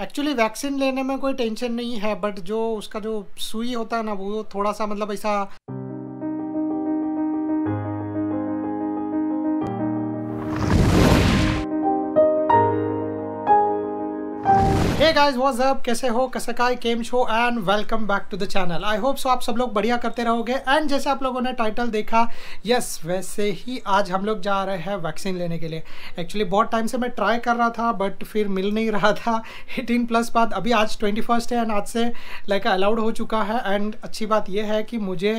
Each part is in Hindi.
एक्चुअली वैक्सीन लेने में कोई टेंशन नहीं है बट जो उसका जो सुई होता है ना वो थोड़ा सा मतलब ऐसा हे गाइस व्हाट्स अप कैसे हो का केम शो and welcome back to the channel I hope so आप सब लोग बढ़िया करते रहोगे एंड जैसे आप लोगों ने टाइटल देखा यस वैसे ही आज हम लोग जा रहे हैं वैक्सीन लेने के लिए एक्चुअली बहुत टाइम से मैं ट्राई कर रहा था बट फिर मिल नहीं रहा था एटीन प्लस बाद अभी आज ट्वेंटी फर्स्ट है एंड आज से लाइक अलाउड हो चुका है एंड अच्छी बात यह है कि मुझे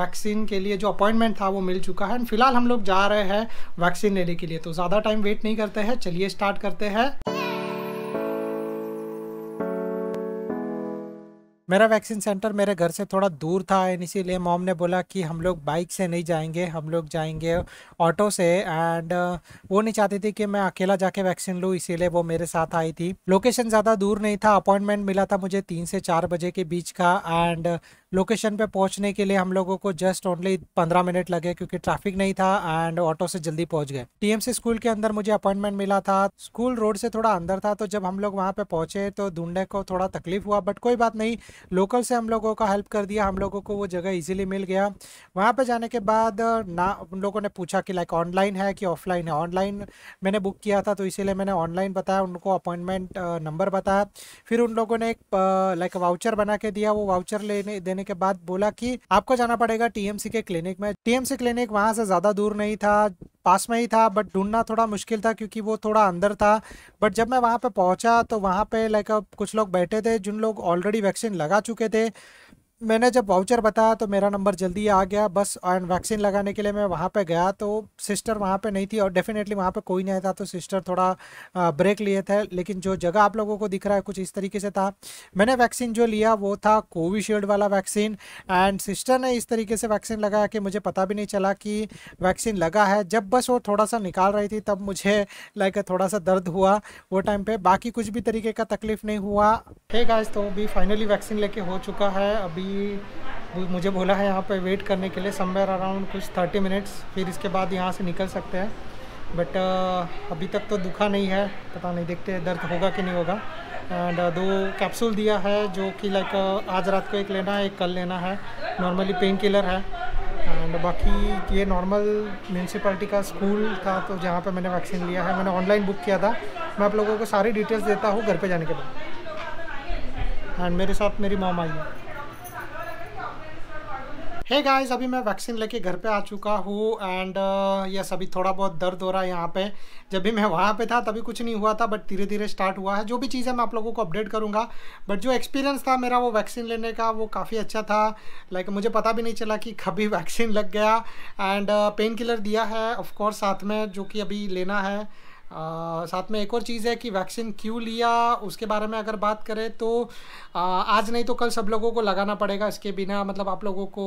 वैक्सीन के लिए जो अपॉइंटमेंट था वो मिल चुका है एंड फिलहाल हम लोग जा रहे हैं वैक्सीन लेने के लिए तो ज़्यादा टाइम वेट नहीं करते हैं चलिए स्टार्ट करते हैं मेरा वैक्सीन सेंटर मेरे घर से थोड़ा दूर था एंड इसीलिए मॉम ने बोला कि हम लोग बाइक से नहीं जाएंगे हम लोग जाएंगे ऑटो से एंड वो नहीं चाहती थी कि मैं अकेला जाके वैक्सीन लूँ इसीलिए वो मेरे साथ आई थी लोकेशन ज़्यादा दूर नहीं था अपॉइंटमेंट मिला था मुझे तीन से चार बजे के बीच का एंड लोकेशन पे पहुंचने के लिए हम लोगों को जस्ट ओनली पंद्रह मिनट लगे क्योंकि ट्रैफिक नहीं था एंड ऑटो से जल्दी पहुंच गए टीएमसी स्कूल के अंदर मुझे अपॉइंटमेंट मिला था स्कूल रोड से थोड़ा अंदर था तो जब हम लोग वहाँ पे पहुंचे तो ढूंढने को थोड़ा तकलीफ हुआ बट कोई बात नहीं लोकल से हम लोगों का हेल्प कर दिया हम लोगों को वो जगह इजीली मिल गया वहाँ पे जाने के बाद ना उन लोगों ने पूछा कि लाइक ऑनलाइन है कि ऑफलाइन है ऑनलाइन मैंने बुक किया था तो इसीलिए मैंने ऑनलाइन बताया उनको अपॉइंटमेंट नंबर बताया फिर उन लोगों ने एक लाइक वाउचर बना के दिया वो वाउचर लेने देने के बाद बोला कि आपको जाना पड़ेगा टीएमसी के क्लिनिक में टीएमसी क्लिनिक वहाँ से ज़्यादा दूर नहीं था पास में ही था बट ढूंढना थोड़ा मुश्किल था क्योंकि वो थोड़ा अंदर था बट जब मैं वहाँ पे पहुँचा तो वहाँ पे लाइक कुछ लोग बैठे थे जिन लोग ऑलरेडी वैक्सीन लगा चुके थे मैंने जब वाउचर बताया तो मेरा नंबर जल्दी आ गया बस एंड वैक्सीन लगाने के लिए मैं वहाँ पे गया तो सिस्टर वहाँ पे नहीं थी और डेफिनेटली वहाँ पे कोई नहीं था तो सिस्टर थोड़ा ब्रेक लिए थे लेकिन जो जगह आप लोगों को दिख रहा है कुछ इस तरीके से था मैंने वैक्सीन जो लिया वो था कोविशील्ड वाला वैक्सीन एंड सिस्टर ने इस तरीके से वैक्सीन लगाया कि मुझे पता भी नहीं चला कि वैक्सीन लगा है जब बस वो थोड़ा सा निकाल रही थी तब मुझे लाइक थोड़ा सा दर्द हुआ वो टाइम पर बाकी कुछ भी तरीके का तकलीफ नहीं हुआ है तो भी फाइनली वैक्सीन लेके हो चुका है अभी मुझे बोला है यहाँ पर वेट करने के लिए समवेयर अराउंड कुछ थर्टी मिनट्स फिर इसके बाद यहाँ से निकल सकते हैं बट uh, अभी तक तो दुखा नहीं है पता नहीं देखते दर्द होगा कि नहीं होगा एंड uh, दो कैप्सूल दिया है जो कि लाइक uh, आज रात को एक लेना है एक कल लेना है नॉर्मली पेन किलर है एंड बाकी ये नॉर्मल म्यूनसिपलिटी का स्कूल था तो जहाँ पे मैंने वैक्सीन लिया है मैंने ऑनलाइन बुक किया था मैं आप लोगों को सारी डिटेल्स देता हूँ घर पर जाने के बाद एंड मेरे साथ मेरी मॉम आई है हे hey गाइस अभी मैं वैक्सीन लेके घर पे आ चुका हूँ एंड यस uh, अभी थोड़ा बहुत दर्द हो रहा है यहाँ पे जब भी मैं वहाँ पे था तभी कुछ नहीं हुआ था बट धीरे धीरे स्टार्ट हुआ है जो भी चीज़ है मैं आप लोगों को अपडेट करूँगा बट जो एक्सपीरियंस था मेरा वो वैक्सीन लेने का वो काफ़ी अच्छा था लाइक like, मुझे पता भी नहीं चला कि कभी वैक्सीन लग गया एंड पेन किलर दिया है ऑफकोर्स साथ में जो कि अभी लेना है आ, साथ में एक और चीज़ है कि वैक्सीन क्यों लिया उसके बारे में अगर बात करें तो आ, आज नहीं तो कल सब लोगों को लगाना पड़ेगा इसके बिना मतलब आप लोगों को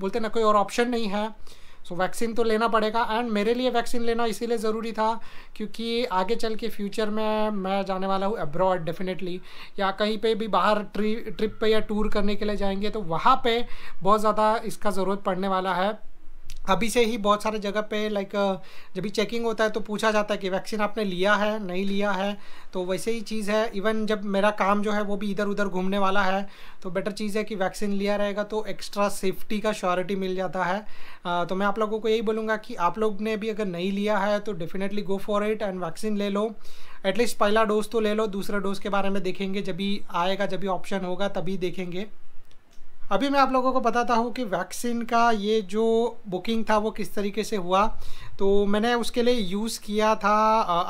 बोलते ना कोई और ऑप्शन नहीं है सो so, वैक्सीन तो लेना पड़ेगा एंड मेरे लिए वैक्सीन लेना इसीलिए ज़रूरी था क्योंकि आगे चल के फ्यूचर में मैं जाने वाला हूँ अब्रॉड डेफिनेटली या कहीं पे भी बाहर ट्री ट्रिप पे या टूर करने के लिए जाएंगे तो वहाँ पे बहुत ज़्यादा इसका ज़रूरत पड़ने वाला है अभी से ही बहुत सारे जगह पे लाइक जब भी चेकिंग होता है तो पूछा जाता है कि वैक्सीन आपने लिया है नहीं लिया है तो वैसे ही चीज़ है इवन जब मेरा काम जो है वो भी इधर उधर घूमने वाला है तो बेटर चीज़ है कि वैक्सीन लिया रहेगा तो एक्स्ट्रा सेफ्टी का श्योरिटी मिल जाता है आ, तो मैं आप लोगों को यही बोलूँगा कि आप लोग ने भी अगर नहीं लिया है तो definitely go for it and vaccine ले लो एटलीस्ट पहला डोज तो ले लो दूसरा डोज के बारे में देखेंगे जब भी आएगा जब भी ऑप्शन होगा तभी देखेंगे अभी मैं आप लोगों को बताता हूँ कि वैक्सीन का ये जो बुकिंग था वो किस तरीके से हुआ तो मैंने उसके लिए यूज़ किया था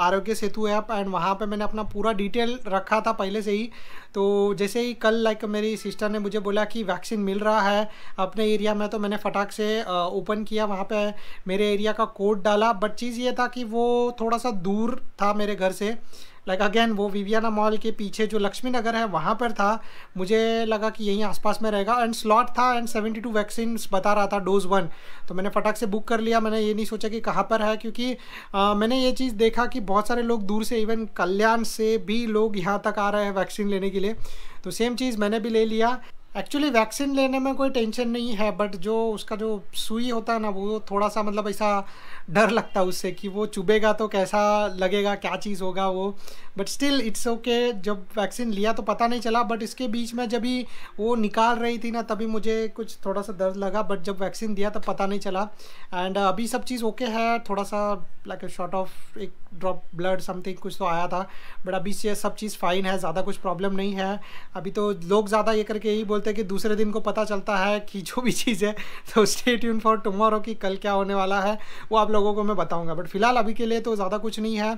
आरोग्य सेतु ऐप एंड वहाँ पे मैंने अपना पूरा डिटेल रखा था पहले से ही तो जैसे ही कल लाइक मेरी सिस्टर ने मुझे बोला कि वैक्सीन मिल रहा है अपने एरिया में तो मैंने फटाक से ओपन किया वहाँ पे मेरे एरिया का कोड डाला बट चीज़ ये था कि वो थोड़ा सा दूर था मेरे घर से लाइक अगेन वो विवियाना मॉल के पीछे जो लक्ष्मी नगर है वहाँ पर था मुझे लगा कि यहीं आसपास में रहेगा एंड स्लॉट था एंड सेवेंटी टू वैक्सीन बता रहा था डोज वन तो मैंने फटाक से बुक कर लिया मैंने ये नहीं सोचा कि कहाँ पर है क्योंकि आ, मैंने ये चीज़ देखा कि बहुत सारे लोग दूर से इवन कल्याण से भी लोग यहाँ तक आ रहे हैं वैक्सीन लेने के लिए तो सेम चीज़ मैंने भी ले लिया एक्चुअली वैक्सीन लेने में कोई टेंशन नहीं है बट जो उसका जो सुई होता है ना वो थोड़ा सा मतलब ऐसा डर लगता है उससे कि वो चुभेगा तो कैसा लगेगा क्या चीज़ होगा वो बट स्टिल इट्स ओके जब वैक्सीन लिया तो पता नहीं चला बट इसके बीच में जब भी वो निकाल रही थी ना तभी मुझे कुछ थोड़ा सा दर्द लगा बट जब वैक्सीन दिया तब तो पता नहीं चला एंड अभी सब चीज़ ओके okay है थोड़ा सा लाइक like शॉर्ट ऑफ एक ड्रॉप ब्लड समथिंग कुछ तो आया था बट अभी से सब चीज़ फ़ाइन है ज़्यादा कुछ प्रॉब्लम नहीं है अभी तो लोग ज़्यादा ये करके यही बोलते हैं कि दूसरे दिन को पता चलता है कि जो भी चीज़ है तो स्टेट यून फॉर टुमारो कि कल क्या होने वाला है वो आप लोगों को मैं बताऊँगा बट फिलहाल अभी के लिए तो ज़्यादा कुछ नहीं है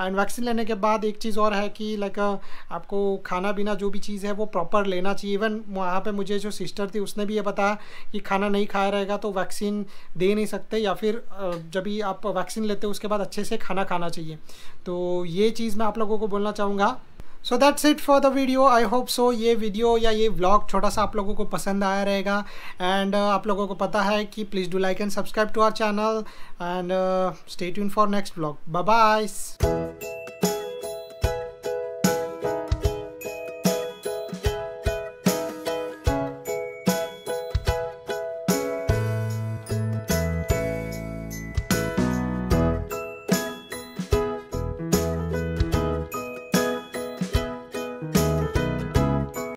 एंड वैक्सीन लेने के बाद एक चीज़ और है कि लाइक आपको खाना पीना जो भी चीज़ है वो प्रॉपर लेना चाहिए इवन वहाँ पर मुझे जो सिस्टर थी उसने भी ये बताया कि खाना नहीं खाया रहेगा तो वैक्सीन दे नहीं सकते या फिर जब भी आप वैक्सीन लेते हो उसके बाद अच्छे से खाना खाना चाहिए तो ये चीज़ मैं आप लोगों को बोलना चाहूँगा so that's it for the video I hope so ये वीडियो या ये ब्लॉग छोटा सा आप लोगों को पसंद आया रहेगा एंड uh, आप लोगों को पता है कि please do like and subscribe to our channel and stay tune for next blog bye bye